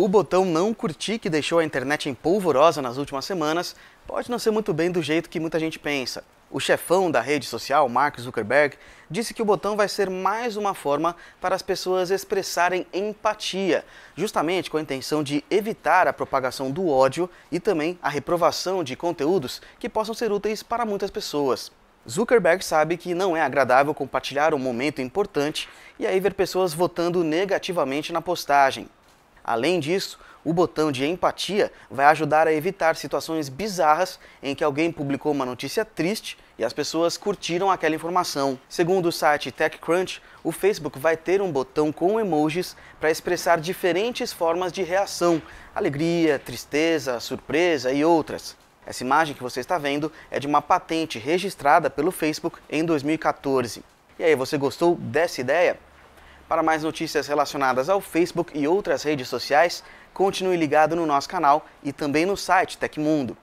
O botão não curtir que deixou a internet em polvorosa nas últimas semanas pode não ser muito bem do jeito que muita gente pensa. O chefão da rede social, Mark Zuckerberg, disse que o botão vai ser mais uma forma para as pessoas expressarem empatia, justamente com a intenção de evitar a propagação do ódio e também a reprovação de conteúdos que possam ser úteis para muitas pessoas. Zuckerberg sabe que não é agradável compartilhar um momento importante e aí ver pessoas votando negativamente na postagem. Além disso, o botão de empatia vai ajudar a evitar situações bizarras em que alguém publicou uma notícia triste e as pessoas curtiram aquela informação. Segundo o site TechCrunch, o Facebook vai ter um botão com emojis para expressar diferentes formas de reação: alegria, tristeza, surpresa e outras. Essa imagem que você está vendo é de uma patente registrada pelo Facebook em 2014. E aí, você gostou dessa ideia? Para mais notícias relacionadas ao Facebook e outras redes sociais, continue ligado no nosso canal e também no site Tecmundo.